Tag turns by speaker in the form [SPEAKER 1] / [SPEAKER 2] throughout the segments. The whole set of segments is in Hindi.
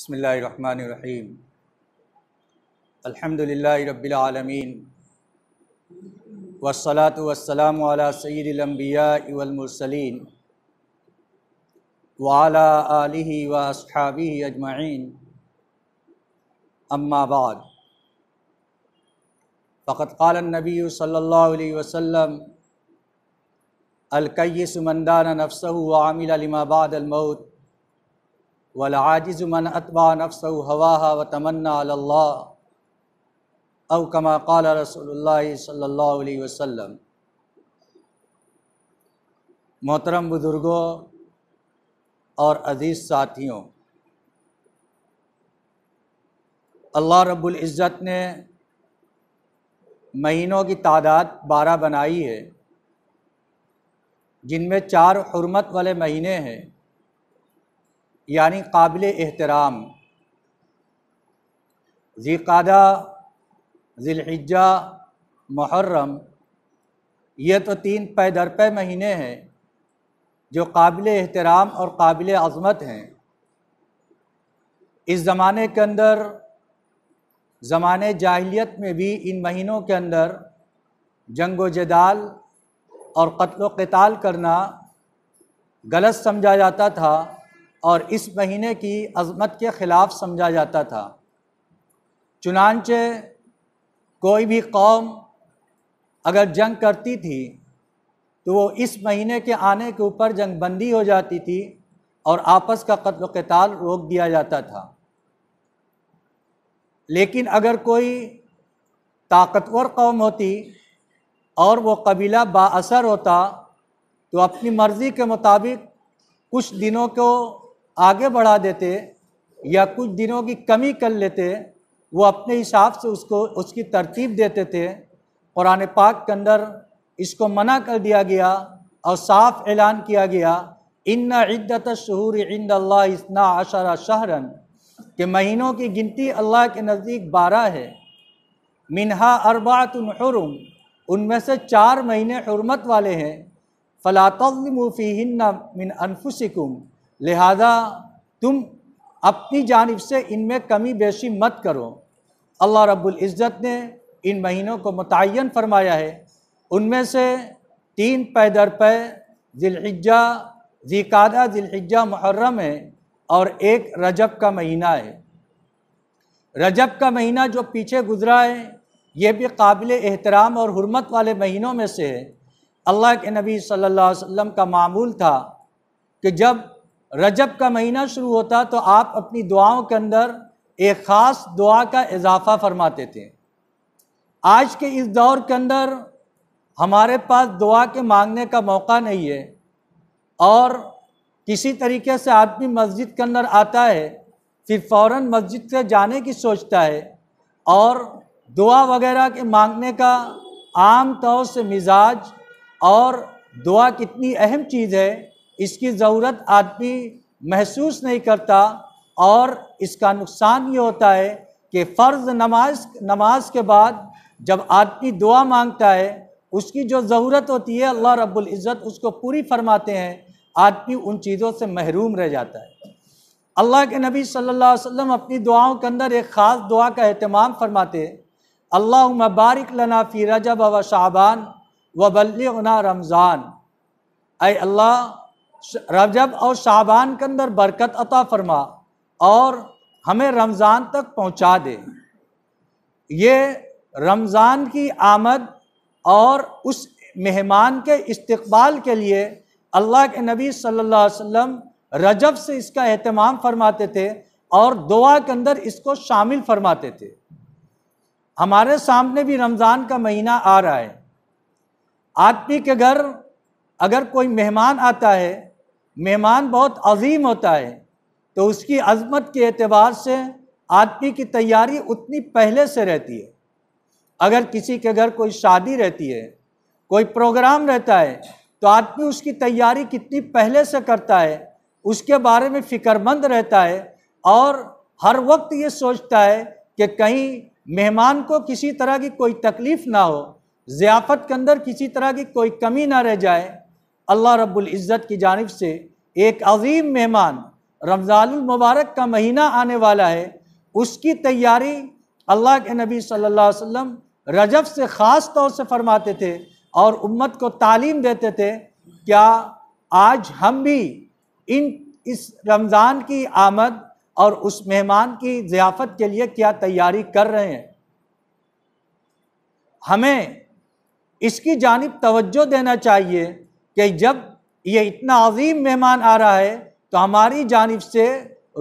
[SPEAKER 1] बसमीम अलहमदिल्ला रबालमीन वसलात वसलाम सैदम्बिया वलमरसलिन वाला आलि व असहाबी अजमाइन अम्माबाद फ़कत कालनबी सल्ला वसम अलकैसमंदाना नफ़्स आमिल अलिमाबाद अलमौत वलाजिज़ मन अतबा नफ्स हवा व तमन्ना अल्लाह अव कमा काल रसोल्ला सल्ला वसम मोहतरम बुज़ुर्गों और अज़ीज़ साथियों अल्लाह रब्बुल इज़्ज़त ने महीनों की तादाद बारह बनाई है जिनमें चार हरमत वाले महीने हैं यानी काबिल एहतराम ज़ीक़ादा ज़िलहिजा मुहर्रम ये तो तीन पै दर पै महीने हैं जो काबिल एहतराम और काबिल अजमत हैं इस ज़माने के अंदर ज़माने जाहिलियत में भी इन महीनों के अंदर जंग व जदाल और कत्ल कताल करना गलत समझा जाता था और इस महीने की अज़मत के ख़िलाफ़ समझा जाता था चुनानचे कोई भी कौम अगर जंग करती थी तो वो इस महीने के आने के ऊपर जंग बंदी हो जाती थी और आपस का कत्ल कताल रोक दिया जाता था लेकिन अगर कोई ताकतवर कौम होती और वो कबीला बासर होता तो अपनी मर्ज़ी के मुताबिक कुछ दिनों को आगे बढ़ा देते या कुछ दिनों की कमी कर लेते वो अपने हिसाब से उसको उसकी तरतीब देते थे कुरान पाक के अंदर इसको मना कर दिया गया और साफ ऐलान किया गया इन इद्दत शहूर इंद अल्लाह इसना आशारा शहरन के महीनों की गिनती अल्लाह के नज़दीक बारह है मिनहा अरबात हरुम उनमें से चार महीने हरमत वाले हैं फ़लातमूफ़ी हिन्ना मिन अनफुसिकुम लिहाजा तुम अपनी जानब से इनमें कमी बेशी मत करो अल्लाह रब्बुल इज़्ज़त ने इन महीनों को मुतन फरमाया है उनमें से तीन पै दर पै दिलहिजा जीकादा दिलहिजा मुहर्रम है और एक रजब का महीना है रजब का महीना जो पीछे गुजरा है ये भी काबिल एहतराम और हरमत वाले महीनों में से है अल्लाह के नबी सल्लल्लाहु अलैहि वसल्लम का मामूल था कि जब रजब का महीना शुरू होता तो आप अपनी दुआओं के अंदर एक ख़ास दुआ का इजाफा फरमाते थे आज के इस दौर के अंदर हमारे पास दुआ के मांगने का मौका नहीं है और किसी तरीके से आदमी मस्जिद के अंदर आता है फिर फ़ौर मस्जिद से जाने की सोचता है और दुआ वगैरह के मांगने का आम तौर से मिजाज और दुआ कितनी अहम चीज़ है इसकी ज़रूरत आदमी महसूस नहीं करता और इसका नुकसान ये होता है कि फ़र्ज नमाज नमाज के बाद जब आदमी दुआ मांगता है उसकी जो ज़रूरत होती है अल्लाह रब्बुल इज़्ज़त उसको पूरी फरमाते हैं आदमी उन चीज़ों से महरूम रह जाता है अल्लाह के नबी सल्लल्लाहु अलैहि वसल्लम अपनी दुआओं के अंदर एक ख़ास दुआ का अहतमाम फरमाते हैं अल्लाह मबारक लना फ़ी रजब व शाबान व बल्लना रमज़ान अय अल्लाह रजब और शाबान के अंदर बरकत अता फरमा और हमें रमज़ान तक पहुंचा दे ये रमज़ान की आमद और उस मेहमान के इस्तबाल के लिए अल्लाह के नबी सल्लल्लाहु अलैहि वसल्लम रजब से इसका अहतमाम फरमाते थे और दुआ के अंदर इसको शामिल फरमाते थे हमारे सामने भी रमज़ान का महीना आ रहा है आदमी के घर अगर कोई मेहमान आता है मेहमान बहुत अजीम होता है तो उसकी अजमत के अतबार से आदमी की तैयारी उतनी पहले से रहती है अगर किसी के घर कोई शादी रहती है कोई प्रोग्राम रहता है तो आदमी उसकी तैयारी कितनी पहले से करता है उसके बारे में फ़िक्रमंद रहता है और हर वक्त ये सोचता है कि कहीं मेहमान को किसी तरह की कोई तकलीफ़ ना हो ज़ियाफ़त के अंदर किसी तरह की कोई कमी ना रह जाए अल्लाह रब्बुल इज़्ज़त की जानब से एक अजीम मेहमान मुबारक का महीना आने वाला है उसकी तैयारी अल्लाह के नबी सल्लल्लाहु अलैहि वसल्लम रजब से ख़ास तौर से फरमाते थे और उम्मत को तालीम देते थे क्या आज हम भी इन इस रमज़ान की आमद और उस मेहमान की ज़ियाफ़त के लिए क्या तैयारी कर रहे हैं हमें इसकी जानब तवज्जो देना चाहिए कि जब ये इतना अजीम मेहमान आ रहा है तो हमारी जानब से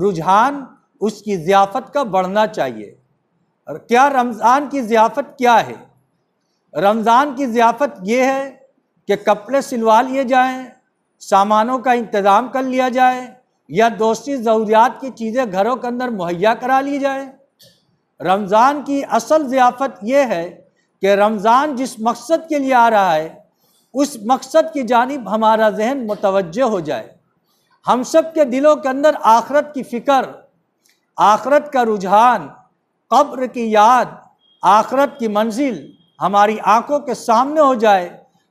[SPEAKER 1] रुझान उसकी ज़ियाफ़त का बढ़ना चाहिए और क्या रमज़ान की ज़ियाफ़त क्या है रमज़ान की ज़ियाफ़त ये है कि कपड़े सिलवा लिए जाएँ सामानों का इंतज़ाम कर लिया जाए या दोस्ती ज़रूरियात की चीज़ें घरों के अंदर मुहैया करा ली जाए रमज़ान की असल ज़ियाफ़त यह है कि रमज़ान जिस मकसद के लिए आ रहा है उस मकसद की जानब हमारा जहन मुतवजह हो जाए हम सब के दिलों के अंदर आखरत की फ़िक्र आखरत का रुझान कब्र की याद आखरत की मंजिल हमारी आंखों के सामने हो जाए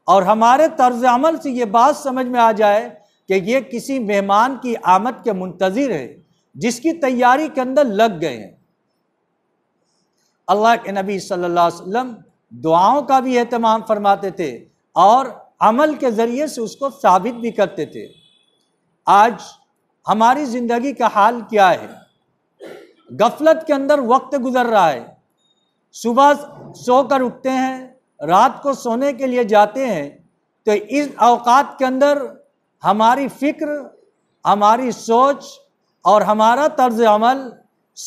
[SPEAKER 1] और हमारे तर्ज अमल से ये बात समझ में आ जाए कि ये किसी मेहमान की आमद के मुंतज़िर है जिसकी तैयारी के अंदर लग गए हैं अल्लाह के नबी सल्लल्लाहु अलैहि वसल्लम दुआओं का भी अहतमाम फरमाते थे और अमल के ज़रिए से उसको साबित भी करते थे आज हमारी ज़िंदगी का हाल क्या है गफलत के अंदर वक्त गुजर रहा है सुबह सोकर उठते हैं रात को सोने के लिए जाते हैं तो इस अवकात के अंदर हमारी फ़िक्र हमारी सोच और हमारा तर्ज अमल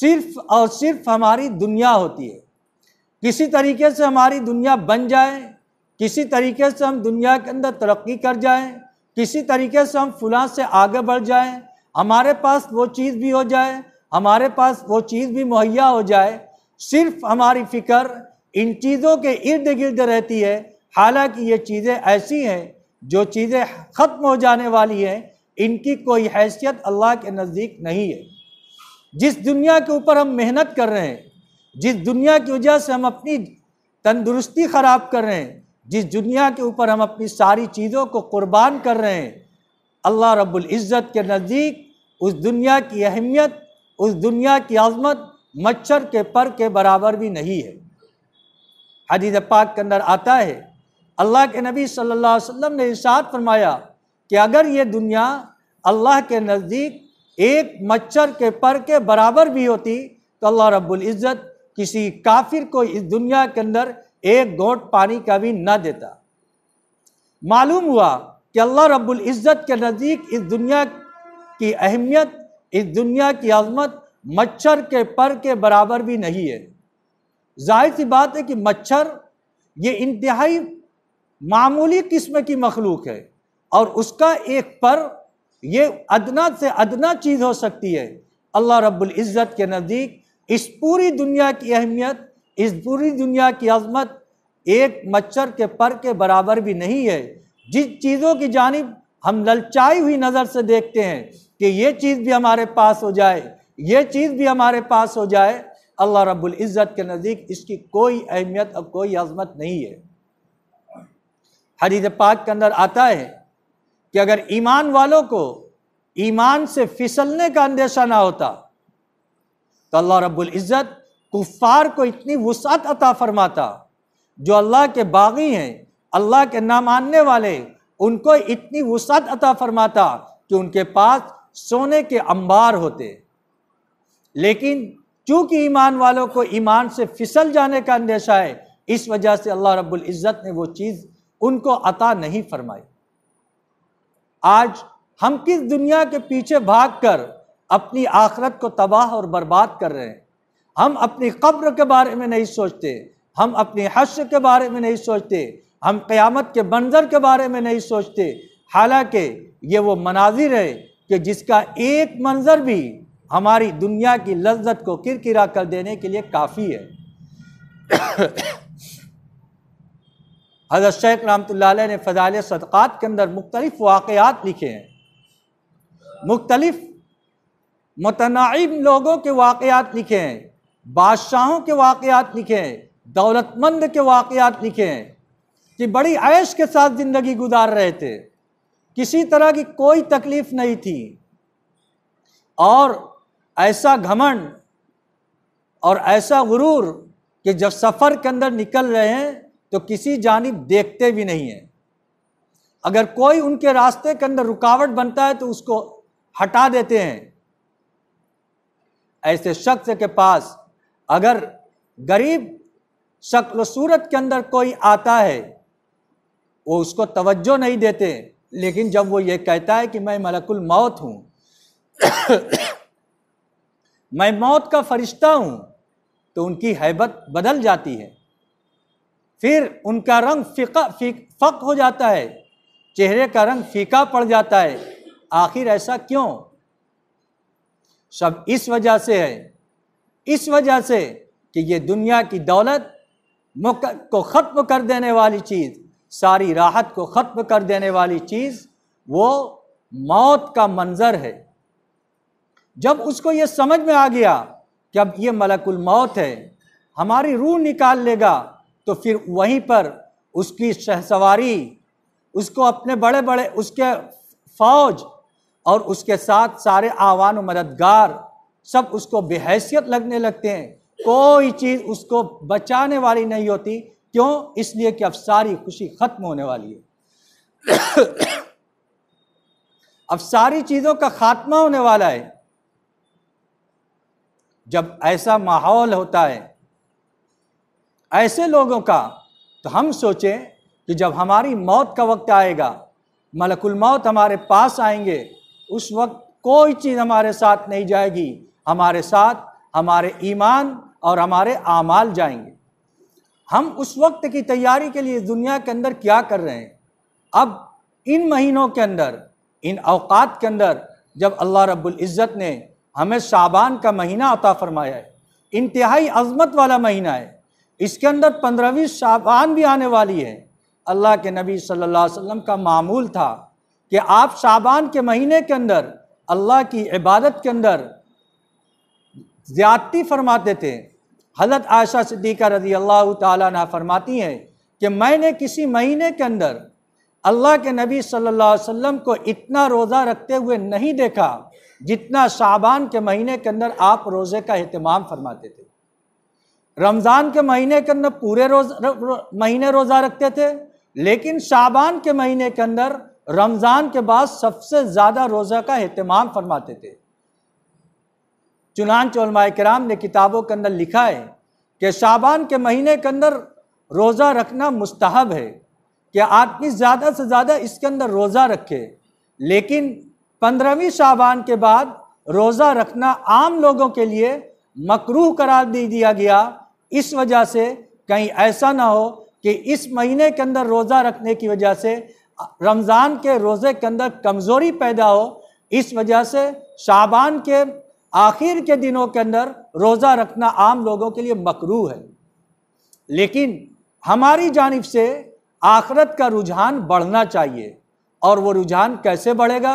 [SPEAKER 1] सिर्फ और सिर्फ हमारी दुनिया होती है किसी तरीके से हमारी दुनिया बन जाए किसी तरीके से हम दुनिया के अंदर तरक्की कर जाएं किसी तरीके से हम फुला से आगे बढ़ जाएं हमारे पास वो चीज़ भी हो जाए हमारे पास वो चीज़ भी मुहैया हो जाए सिर्फ हमारी फ़िक्र इन चीज़ों के इर्द गिर्द रहती है हालांकि ये चीज़ें ऐसी हैं जो चीज़ें ख़त्म हो जाने वाली हैं इनकी कोई हैसियत अल्लाह के नज़दीक नहीं है जिस दुनिया के ऊपर हम मेहनत कर रहे हैं जिस दुनिया की वजह से हम अपनी तंदुरुस्ती ख़राब कर रहे हैं जिस दुनिया के ऊपर हम अपनी सारी चीज़ों को कुर्बान कर रहे हैं अल्लाह रब्बुल इज़्ज़त के नज़दीक उस दुनिया की अहमियत उस दुनिया की आज़मत मच्छर के पर के बराबर भी नहीं है हदीस पाक के अंदर आता है अल्लाह के नबी सल्लल्लाहु अलैहि वसल्लम ने इशाद फरमाया कि अगर ये दुनिया अल्लाह के नज़दीक एक मच्छर के पर के बराबर भी होती तो अल्लाह रब्बुल इज़्ज़त किसी काफिर को इस दुनिया के अंदर एक घोट पानी का भी न देता मालूम हुआ कि अल्लाह रब्बुल इज़्ज़त के नज़दीक इस दुनिया की अहमियत इस दुनिया की अजमत मच्छर के पर के बराबर भी नहीं है जाहिर सी बात है कि मच्छर ये इंतहाई मामूली किस्म की मखलूक है और उसका एक पर ये अदना से अदना चीज़ हो सकती है अल्लाह रब्बुल इज़्ज़त के नज़दीक इस पूरी दुनिया की अहमियत इस पूरी दुनिया की अजमत एक मच्छर के पर के बराबर भी नहीं है जिस चीज़ों की जानब हम ललचाई हुई नज़र से देखते हैं कि ये चीज़ भी हमारे पास हो जाए ये चीज़ भी हमारे पास हो जाए अल्लाह रब्बुल इज़्ज़त के नज़दीक इसकी कोई अहमियत और कोई अजमत नहीं है हदीत पाक के अंदर आता है कि अगर ईमान वालों को ईमान से फिसलने का अंदेशा ना होता तो अल्लाह रब्बुल इज़्ज़त कुफ़ार को इतनी वसअत अता फरमाता जो अल्लाह के बागी हैं अल्लाह के ना मानने वाले उनको इतनी वसअत अता फरमाता कि उनके पास सोने के अंबार होते लेकिन चूंकि ईमान वालों को ईमान से फिसल जाने का अंदेशा है इस वजह से अल्लाह रब्बुल इज़्ज़त ने वो चीज़ उनको अता नहीं फरमाई आज हम किस दुनिया के पीछे भागकर अपनी आखरत को तबाह और बर्बाद कर रहे हैं हम अपनी कब्र के बारे में नहीं सोचते हम अपनी हश्र के बारे में नहीं सोचते हम क़यामत के मंजर के बारे में नहीं सोचते हालांकि ये वो मनाजिर है कि जिसका एक मंजर भी हमारी दुनिया की लज्जत को किरकिरा कर देने के लिए काफ़ी है हजरत शेख रामतल्ला ने फ़जाल सदक़ात के अंदर मुख्तलिफ़ वाक़ात लिखे हैं मुख्तलिफ़ मतनाइब लोगों के वाक़ात लिखे हैं बादशाहों के वाक़ात लिखे दौलतमंद के वाक़ात लिखे कि बड़ी ऐश के साथ ज़िंदगी गुजार रहे थे किसी तरह की कोई तकलीफ़ नहीं थी और ऐसा घमंड और ऐसा गुरूर कि जब सफ़र के अंदर निकल रहे हैं तो किसी जानब देखते भी नहीं हैं अगर कोई उनके रास्ते के अंदर रुकावट बनता है तो उसको हटा देते हैं ऐसे शख्स के पास अगर गरीब शक्ल सूरत के अंदर कोई आता है वो उसको तवज्जो नहीं देते लेकिन जब वो ये कहता है कि मैं मलकुल मौत हूँ मैं मौत का फरिश्ता हूँ तो उनकी हैबत बदल जाती है फिर उनका रंग फिका फिक फक हो जाता है चेहरे का रंग फीका पड़ जाता है आखिर ऐसा क्यों सब इस वजह से है इस वजह से कि ये दुनिया की दौलत को ख़त्म कर देने वाली चीज़ सारी राहत को ख़त्म कर देने वाली चीज़ वो मौत का मंज़र है जब उसको ये समझ में आ गया कि अब ये मलकुल मौत है हमारी रूह निकाल लेगा तो फिर वहीं पर उसकी शहसवारी उसको अपने बड़े बड़े उसके फौज और उसके साथ सारे आवान मददगार सब उसको बेहैसियत लगने लगते हैं कोई चीज़ उसको बचाने वाली नहीं होती क्यों इसलिए कि अब सारी खुशी ख़त्म होने वाली है अब सारी चीज़ों का खात्मा होने वाला है जब ऐसा माहौल होता है ऐसे लोगों का तो हम सोचें कि जब हमारी मौत का वक्त आएगा मलकुल मौत हमारे पास आएंगे उस वक्त कोई चीज़ हमारे साथ नहीं जाएगी हमारे साथ हमारे ईमान और हमारे आमाल जाएंगे हम उस वक्त की तैयारी के लिए दुनिया के अंदर क्या कर रहे हैं अब इन महीनों के अंदर इन अवकात के अंदर जब अल्लाह रब्बुल इज़्ज़त ने हमें शाबान का महीना अता फरमाया है इंतहाई अजमत वाला महीना है इसके अंदर पंद्रहवीं शाबान भी आने वाली है अल्लाह के नबी सल्लल्लाहु अलैहि वसल्लम का मामूल था कि आप शाबान के महीने के अंदर अल्लाह की इबादत के अंदर ज़्यादती फरमाते थे हलत आयशा सिद्दीक़ा रजी अल्लाह ताली फरमाती हैं कि मैंने किसी महीने के अंदर अल्लाह के नबी सल्लल्लाहु अलैहि वसल्लम को इतना रोज़ा रखते हुए नहीं देखा जितना शाबान के महीने के अंदर आप रोज़े का अहतमाम फरमाते थे रमज़ान के महीने के अंदर पूरे रोज र, र, महीने रोज़ा रखते थे लेकिन शाबान के महीने के अंदर रमज़ान के बाद सबसे ज़्यादा रोज़ा का अहतमाम फरमाते थे चुनान कराम ने किताबों के अंदर लिखा है कि शाबान के महीने के अंदर रोज़ा रखना मुस्तहब है कि आदमी ज़्यादा से ज़्यादा इसके अंदर रोज़ा रखे लेकिन पंद्रहवीं शाबान के बाद रोज़ा रखना आम लोगों के लिए मकरूह करार दे दिया गया इस वजह से कहीं ऐसा ना हो कि इस महीने के अंदर रोज़ा रखने की वजह से रमज़ान के रोज़े के अंदर कमज़ोरी पैदा हो इस वजह से शाबान के आखिर के दिनों के अंदर रोज़ा रखना आम लोगों के लिए मकरू है लेकिन हमारी जानब से आखरत का रुझान बढ़ना चाहिए और वो रुझान कैसे बढ़ेगा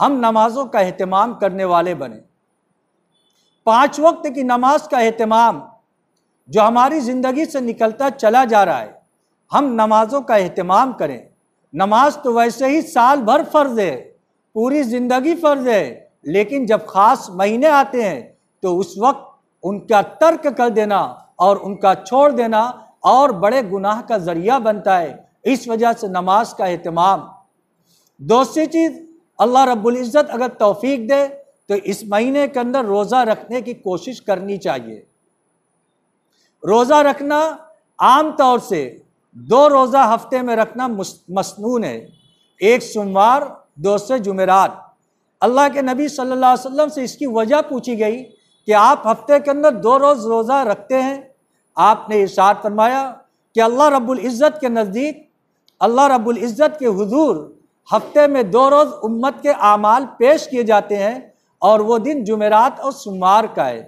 [SPEAKER 1] हम नमाज़ों का अहतमाम करने वाले बने पाँच वक्त की नमाज का अहतमाम जो हमारी ज़िंदगी से निकलता चला जा रहा है हम नमाज़ों का अहतमाम करें नमाज तो वैसे ही साल भर फ़र्ज है पूरी ज़िंदगी फ़र्ज है लेकिन जब खास महीने आते हैं तो उस वक्त उनका तर्क कर देना और उनका छोड़ देना और बड़े गुनाह का जरिया बनता है इस वजह से नमाज का अहतमाम दूसरी चीज़ अल्लाह रबुल्ज़त अगर तोफ़ी दे तो इस महीने के अंदर रोज़ा रखने की कोशिश करनी चाहिए रोज़ा रखना आम तौर से दो रोज़ा हफ्ते में रखना मसनून है एक सोमवार दूसरे जुमेरात अल्लाह के नबी सल्लल्लाहु अलैहि वसल्लम से इसकी वजह पूछी गई कि आप हफ्ते के अंदर दो रोज़ रोज़ा रखते हैं आपने इशार फरमाया कि अल्लाह रब्बुल इज़्ज़त के नज़दीक अल्लाह रब्बुल इज़्ज़त के हुजूर हफ्ते में दो रोज़ उम्मत के आमाल पेश किए जाते हैं और वो दिन जुमेरात और शुमार का है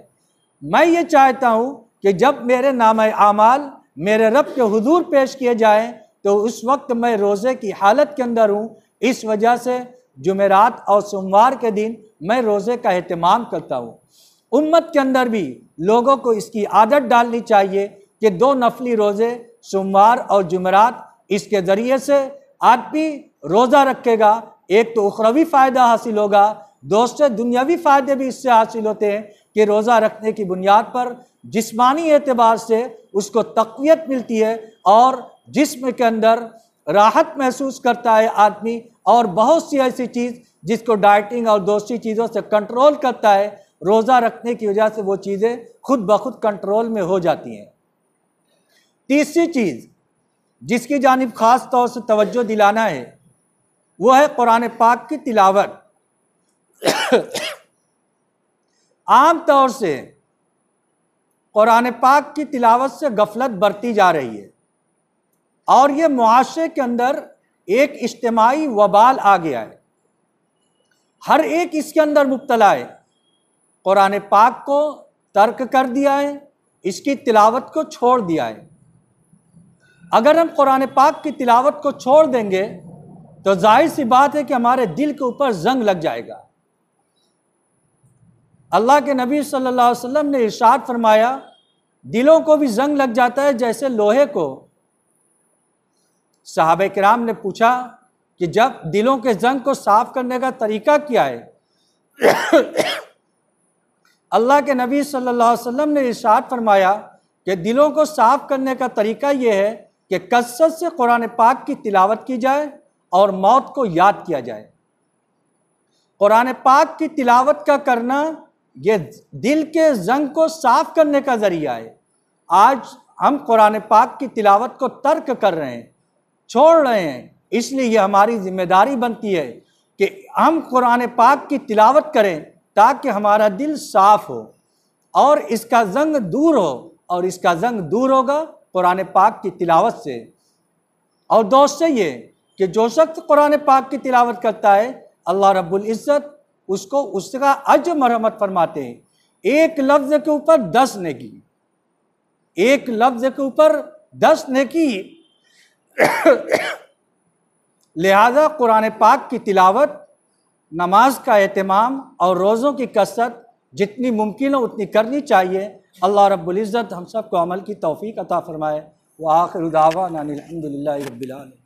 [SPEAKER 1] मैं ये चाहता हूँ कि जब मेरे नाम आमाल मेरे रब के हुजूर पेश किए जाएं तो उस वक्त मैं रोज़े की हालत के अंदर हूँ इस वजह से जुमेरात और सोमवार के दिन मैं रोज़े का अहतमाम करता हूँ उम्मत के अंदर भी लोगों को इसकी आदत डालनी चाहिए कि दो नफली रोज़े सोमवार और जुमेरात इसके ज़रिए से आदमी रोज़ा रखेगा एक तो उखरवी फ़ायदा हासिल होगा दूसरे दुनियावी फ़ायदे भी इससे हासिल होते हैं कि रोज़ा रखने की बुनियाद पर जिस्मानी एतबार से उसको तकवीत मिलती है और जिसम के अंदर राहत महसूस करता है आदमी और बहुत सी ऐसी चीज़ जिसको डाइटिंग और दूसरी चीज़ों से कंट्रोल करता है रोज़ा रखने की वजह से वो चीज़ें खुद ब खुद कंट्रोल में हो जाती हैं तीसरी चीज़ जिसकी जानब ख़ास तौर से तवज्जो दिलाना है वो है कुरान पाक की तिलावत आम तौर से कुरान पाक की तिलावत से गफलत बरती जा रही है और ये मुआरे के अंदर एक इज्तमाही वबाल आ गया है हर एक इसके अंदर मुबतला है कुरान पाक को तर्क कर दिया है इसकी तिलावत को छोड़ दिया है अगर हम कुरान पाक की तिलावत को छोड़ देंगे तो जाहिर सी बात है कि हमारे दिल के ऊपर जंग लग जाएगा अल्लाह के नबी सल्लल्लाहु अलैहि वसल्लम ने इरशाद फरमाया दिलों को भी जंग लग जाता है जैसे लोहे को साहब कराम ने पूछा कि जब दिलों के जंग को साफ करने का तरीका क्या है अल्लाह के नबी सल्लल्लाहु अलैहि वसल्लम ने इशाद फरमाया कि दिलों को साफ करने का तरीका यह है कि कसरत से कुरान पाक की तिलावत की जाए और मौत को याद किया जाए कुरान पाक की तिलावत का करना ये दिल के जंग को साफ करने का ज़रिया है आज हम कुरान पाक की तिलावत को तर्क कर रहे हैं छोड़ रहे हैं इसलिए ये हमारी जिम्मेदारी बनती है कि हम कुरान पाक की तिलावत करें ताकि हमारा दिल साफ हो और इसका जंग दूर हो और इसका जंग दूर होगा कुरान पाक की तिलावत से और दोस्त से ये कि जो शख्स कुरान पाक की तिलावत करता है अल्लाह रब्बुल इज़्ज़त उसको उसका अज मरहमत फरमाते हैं एक लफ्ज़ के ऊपर दस नेकी एक लफ्ज़ के ऊपर दस नेकी लिहाजा कुरान पाक की तिलावत नमाज का अहतमाम और रोज़ों की कसरत जितनी मुमकिन हो उतनी करनी चाहिए अल्लाह रब्बुल इज़्ज़त हम सब को अमल की तौफीक अता फ़रमाए व आखिर उदावा नानी अलहमदिल्ला रबीआलम